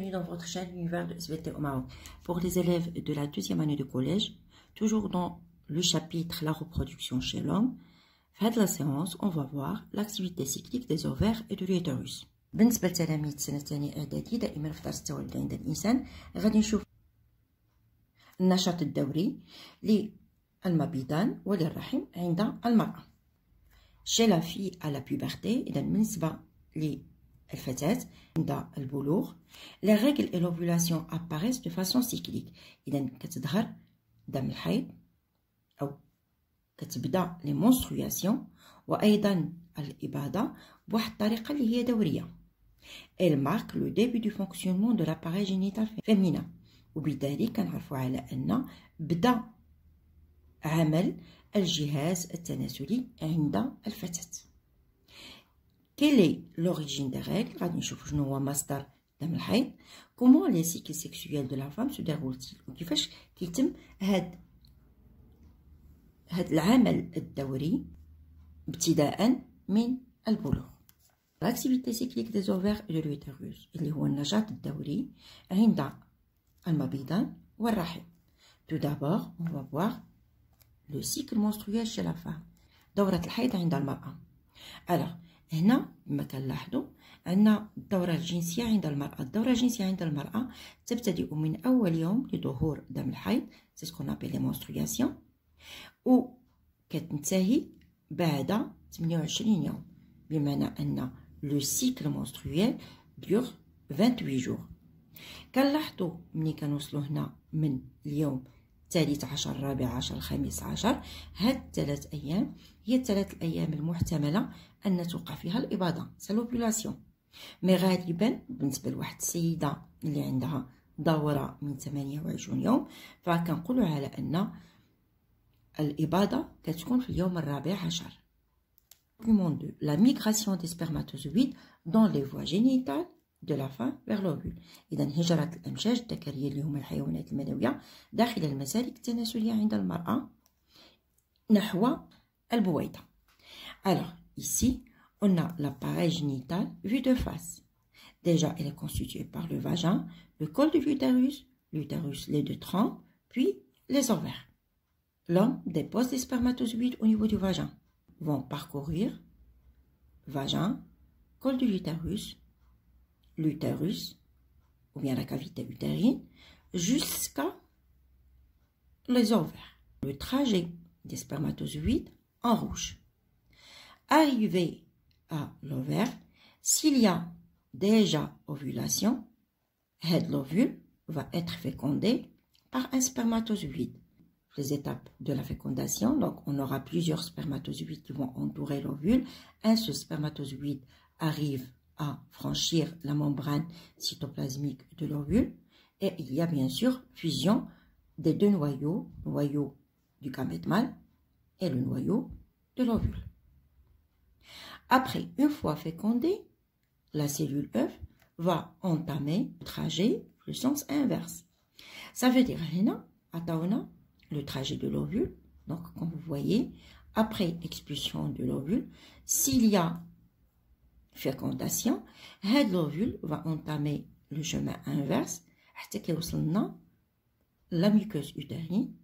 bienvenue dans votre chaîne Univers de SVT au Maroc. Pour les élèves de la deuxième année de collège, toujours dans le chapitre La reproduction chez l'homme, de la séance, on va voir l'activité cyclique des ovaires et de l'utérus. بالنسبة لتلاميذ السنة الثانية إعدادي دائما في درس التوالد عند الإنسان غادي نشوف النشاط الدوري للمبيضان وللرحم عند المرأة. Chez la fille à la puberté, إذا بالنسبة الفتاة عند البلوغ لي ريغل اي لوفولاسيون اباريس دو فاسون سيكليك اذا كتظهر دم الحيض او كتبدا لي مونستروياسيون وايضا الاباده بواحد الطريقه اللي هي دوريه elle مارك لو ديبي دو فونكسيونمون دو l'appareil جينيتال فيمينا وبذلك كنعرفوا على ان بدا عمل الجهاز التناسلي عند الفتاه Quelle est l'origine des règles مصدر دم الحيض Comment les cycles sexuels de la femme se deroulent وكيفاش كيتم هاد هاد العمل الدوري ابتداء من البلوغ لاكتيفيتي سيكليك دي زوفير دو لوتيروس اللي هو النشاط الدوري عند المبيضان والرحم تو دابور اون فوا فوار لو سيكل مونسترويال شي لا فام دورة الحيض عند المرأة الوغ هنا ما كنلاحظوا عندنا الدورة الجنسية عند المرأة الدورة الجنسية عند المرأة تبتدئ من أول يوم لظهور دم الحيض سي سكون ابي لي مونسترياسيون و كتنتهي بعد 28 يوم بمعنى أن لو سيكل مونسترويال دور 28 جور كنلاحظوا ملي كنوصلوا هنا من اليوم الثالث عشر الرابع عشر الخامس عشر هاد الثلاث أيام هي الثلاث الأيام المحتملة أن توقع فيها الإباضة سالوبيلاسيون مي غالبا بالنسبة لواحد السيدة اللي عندها دورة من وعشرون يوم فكنقولو على أن الإباضة كتكون في اليوم الرابع عشر Document 2. La migration des spermatozoïdes dans les voies génitales de la fin vers l'ovule alors ici on a l'appareil génital vu de face déjà il est constitué par le vagin le col de l'utérus l'utérus les deux trompes puis les ovaires l'homme dépose des spermatozoïdes au niveau du vagin vont parcourir vagin col de l'utérus l'utérus, ou bien la cavité utérine, jusqu'à les ovaires. Le trajet des spermatozoïdes en rouge. Arrivé à l'ovaire, s'il y a déjà ovulation, l'ovule va être fécondé par un spermatozoïde. Les étapes de la fécondation, donc on aura plusieurs spermatozoïdes qui vont entourer l'ovule. Un seul spermatozoïde arrive franchir la membrane cytoplasmique de l'ovule. Et il y a bien sûr fusion des deux noyaux, le noyau du gamète mâle et le noyau de l'ovule. Après, une fois fécondée, la cellule œuf va entamer le trajet, le sens inverse. Ça veut dire, Hena, Ataona, le trajet de l'ovule, donc comme vous voyez, après expulsion de l'ovule, s'il y a fécondation هاد l'ovule va entamer le chemin inverse حتى كيوصلنا لنا لا muqueuse utérine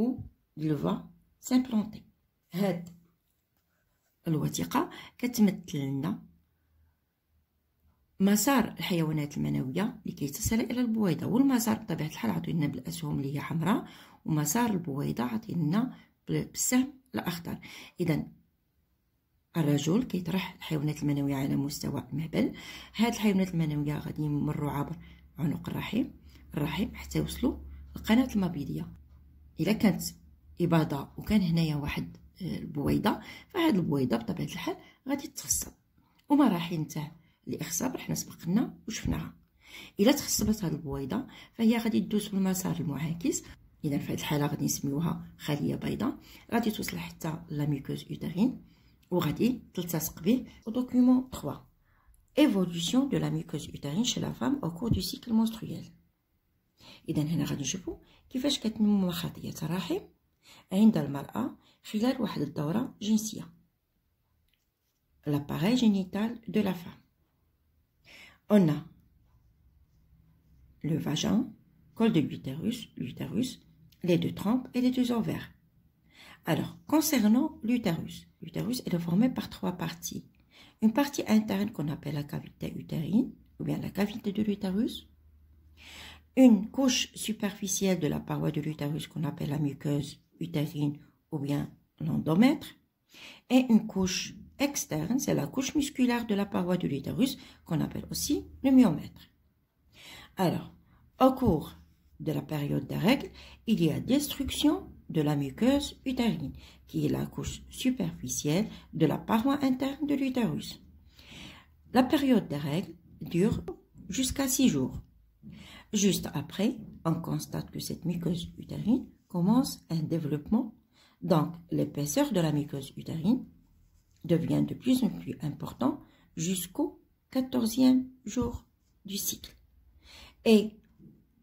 où il va s'implanter هاد الوثيقة كتمثل لنا مسار الحيوانات المنوية اللي كيتصل إلى البويضة والمسار بطبيعة الحال عطينا بالأسهم اللي هي حمراء ومسار البويضة عطينا بالسهم الأخضر إذا الرجل كيطرح الحيوانات المنوية على مستوى المهبل هاد الحيوانات المنوية غادي يمروا عبر عنق الرحم الرحم حتى يوصلوا للقناة المبيضية إلا كانت إباضة وكان هنايا واحد آه، البويضة فهاد البويضة بطبيعة الحال غادي تخصب ومراحل نتاع الإخصاب حنا سبقنا وشفناها إلا تخصبت هاد البويضة فهي غادي تدوز بالمسار المعاكس إذا في هاد الحالة غادي نسميوها خلية بيضاء غادي توصل حتى لاميكوز يوترين Ou radi tout au document 3. Évolution de la muqueuse utérine chez la femme au cours du cycle menstruel. L'appareil génital de la femme. On a le vagin, col de l'utérus, les deux trompes et les deux ovaires. Alors, concernant l'utérus, l'utérus est formé par trois parties. Une partie interne qu'on appelle la cavité utérine, ou bien la cavité de l'utérus. Une couche superficielle de la paroi de l'utérus qu'on appelle la muqueuse utérine, ou bien l'endomètre. Et une couche externe, c'est la couche musculaire de la paroi de l'utérus qu'on appelle aussi le myomètre. Alors, au cours de la période des règles, il y a destruction de la muqueuse utérine, qui est la couche superficielle de la paroi interne de l'utérus. La période des règles dure jusqu'à 6 jours. Juste après, on constate que cette muqueuse utérine commence un développement, donc l'épaisseur de la muqueuse utérine devient de plus en plus importante jusqu'au 14e jour du cycle. Et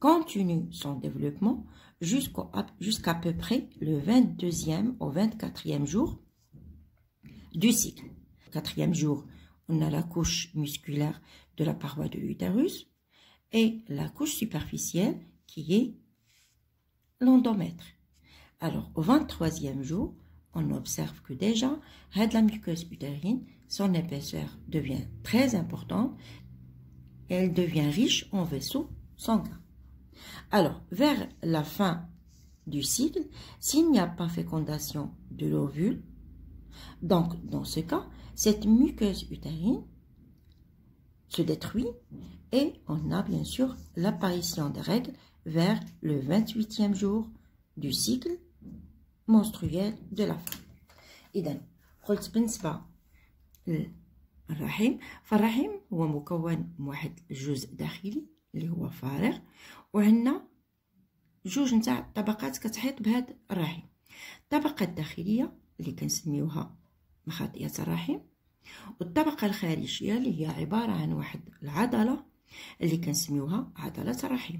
continue son développement jusqu'à peu près le 22e au 24e jour du cycle. Quatrième jour, on a la couche musculaire de la paroi de l'utérus et la couche superficielle qui est l'endomètre. Alors, au 23e jour, on observe que déjà, de la muqueuse utérine, son épaisseur devient très importante elle devient riche en vaisseaux sanguins. Alors, vers la fin du cycle, s'il n'y a pas fécondation de l'ovule, donc dans ce cas, cette muqueuse utérine se détruit et on a bien sûr l'apparition des règles vers le 28e jour du cycle menstruel de la femme. اللي هو فارغ وعندنا جوج نتاع الطبقات كتحيط بهاد الرحم الطبقه الداخليه اللي كنسميوها مخاطيه الرحم والطبقه الخارجيه اللي هي عباره عن واحد العضله اللي كنسميوها عضله الرحم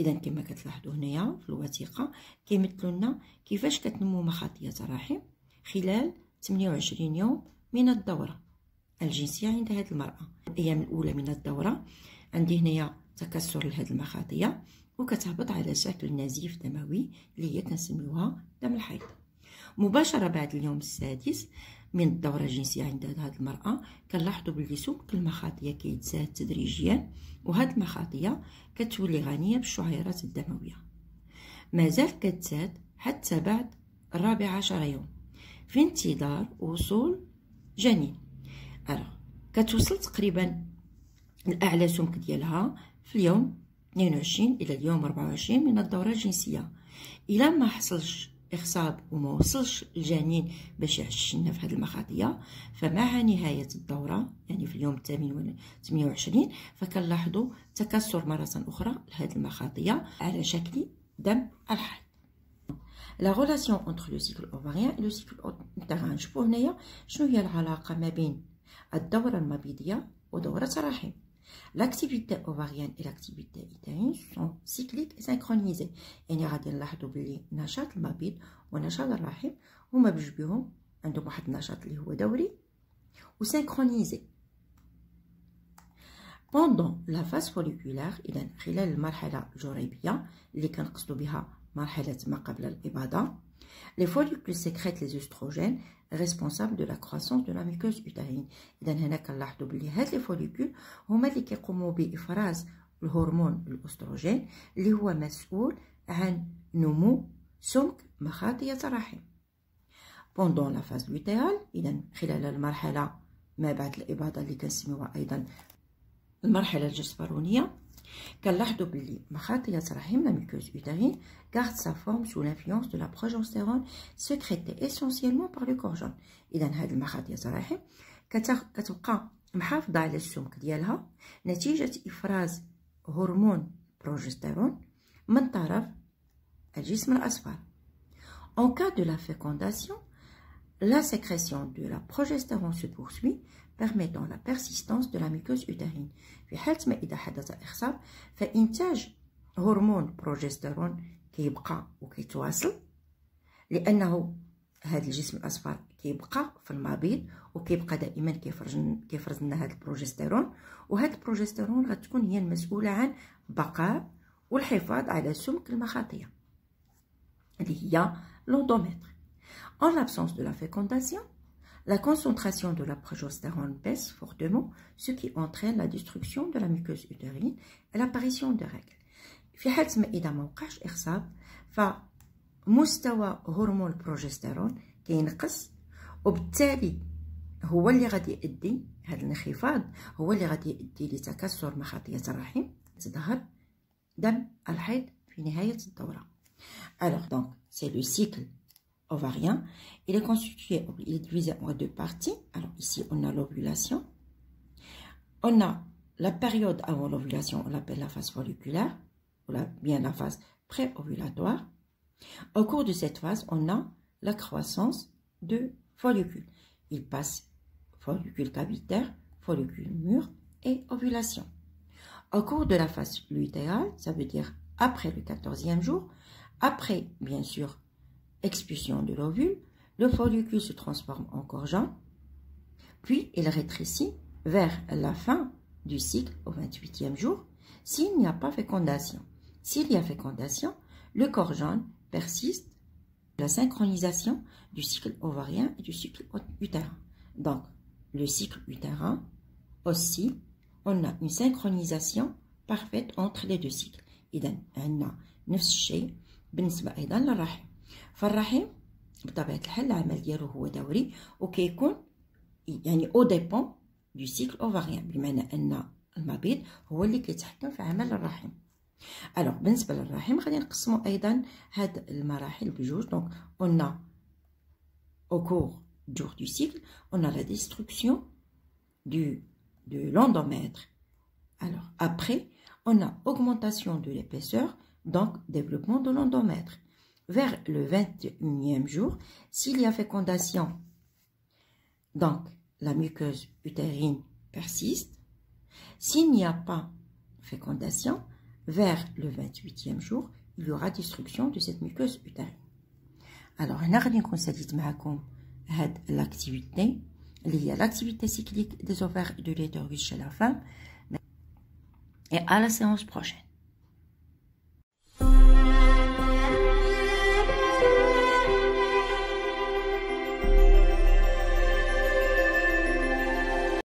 اذا كما كتلاحظوا هنايا في الوثيقه كيمثلوا لنا كيفاش كتنمو مخاطيه الرحم خلال 28 يوم من الدوره الجنسيه عند هذه المراه الايام الاولى من الدوره عندي هنايا تكسر لهاد المخاطية وكتهبط على شكل نزيف دموي اللي هي كنسميوها دم الحيض مباشرة بعد اليوم السادس من الدورة الجنسية عند هاد المرأة كنلاحظوا باللي سمك المخاطية كيتزاد تدريجيا وهاد المخاطية كتولي غنية بالشعيرات الدموية مازال كتزاد حتى بعد الرابع عشر يوم في انتظار وصول جنين أرى كتوصل تقريبا الأعلى سمك ديالها في اليوم 22 الى اليوم 24 من الدوره الجنسيه الى ما حصلش اخصاب وما وصلش الجنين باش يعشنا في هذه المخاطيه فمع نهايه الدوره يعني في اليوم 28 فكنلاحظوا تكسر مره اخرى لهذه المخاطيه على شكل دم الحيض لا غولاسيون اونتر لو سيكل اوفاريان لو سيكل انتران هنايا شنو هي العلاقه ما بين الدوره المبيضيه ودوره الرحم L'activité ovarienne et l'activité utérine sont cycliques et synchronisées. يعني غادي نلاحظوا باللي نشاط المبيض ونشاط الرحم هما بجوج بهم عندهم واحد النشاط اللي هو دوري وسينكرونيزي بوندون لا فاز فوليكولار اذا خلال المرحله الجريبيه اللي كنقصدوا بها مرحلة ما قبل الإبادة لي follicules سيكريت لي oestrogènes ريسبونسابل دو لا كروسونس دو لا ميكوز اوتارين إذا هنا كنلاحظوا بلي هاد لي فوليكول هما اللي كيقوموا بإفراز الهرمون الأستروجين اللي هو مسؤول عن نمو سمك مخاطية الرحم. بوندون لا فاز lutéale إذا خلال المرحلة ما بعد الإباضة اللي كنسميوها أيضا المرحلة الجسبرونية Qu'allahdo billi, mahatia la muqueuse utérine, garde sa forme sous l'influence de la progestérone sécrétée essentiellement par le corps jaune. Et dans le mahatia sarahim, qu'attaqa, mahafda le sum kdialha, natijat ifraz hormone progestérone, mantaraf, En cas de la fécondation, la sécrétion de la progestérone se poursuit, permettant la persistance de la muqueuse utérine في حالة ما إذا حدث إخصاب فإنتاج هرمون بروجستيرون كيبقى وكيتواصل لأنه هذا الجسم الأصفر كيبقى في المبيض وكيبقى دائما كيفرز كيفرز لنا هذا البروجستيرون وهذا البروجستيرون غتكون هي المسؤولة عن بقاء والحفاظ على سمك المخاطية اللي هي لوندوميتر. En l'absence de la fécondation, La concentration de la progestérone baisse fortement, ce qui entraîne la destruction de la muqueuse utérine et l'apparition de règles. في حالة ما إذا ما وقعش إخصاب فمستوى هرمون البروجستيرون كينقص وبالتالي هو اللي غادي يؤدي هذا الانخفاض هو اللي غادي يؤدي لتكسر مخاطية الرحم تظهر دم الحيض في نهاية الدورة. Alors donc c'est le cycle ovarien. Il est constitué, il est divisé en deux parties. Alors ici, on a l'ovulation. On a la période avant l'ovulation, on l'appelle la phase folliculaire, ou bien la phase pré-ovulatoire. Au cours de cette phase, on a la croissance de follicules. Il passe follicule cavitaire, follicule mûr et ovulation. Au cours de la phase lutéale, ça veut dire après le 14e jour, après bien sûr expulsion de l'ovule, le follicule se transforme en jaune, puis il rétrécit vers la fin du cycle au 28e jour s'il n'y a pas fécondation. S'il y a fécondation, le corps jaune persiste la synchronisation du cycle ovarien et du cycle utérin. Donc, le cycle utérin aussi, on a une synchronisation parfaite entre les deux cycles. فالرحم بطبيعه الحال العمل ديالو هو دوري وكيكون يعني او ديبون دو سيكل اوفاريان بمعنى ان المبيض هو اللي كيتحكم في عمل الرحم الوغ بالنسبه للرحم غادي نقسمو ايضا هاد المراحل بجوج دونك اون au cours du jour du cycle on a la destruction du de l'endomètre alors après on a augmentation de l'épaisseur donc vers le 21e jour s'il y a fécondation. Donc, la muqueuse utérine persiste. S'il n'y a pas fécondation, vers le 28e jour, il y aura destruction de cette muqueuse utérine. Alors, on a l'activité, liée à l'activité cyclique des ovaires de l'utérus chez la femme, et à la séance prochaine.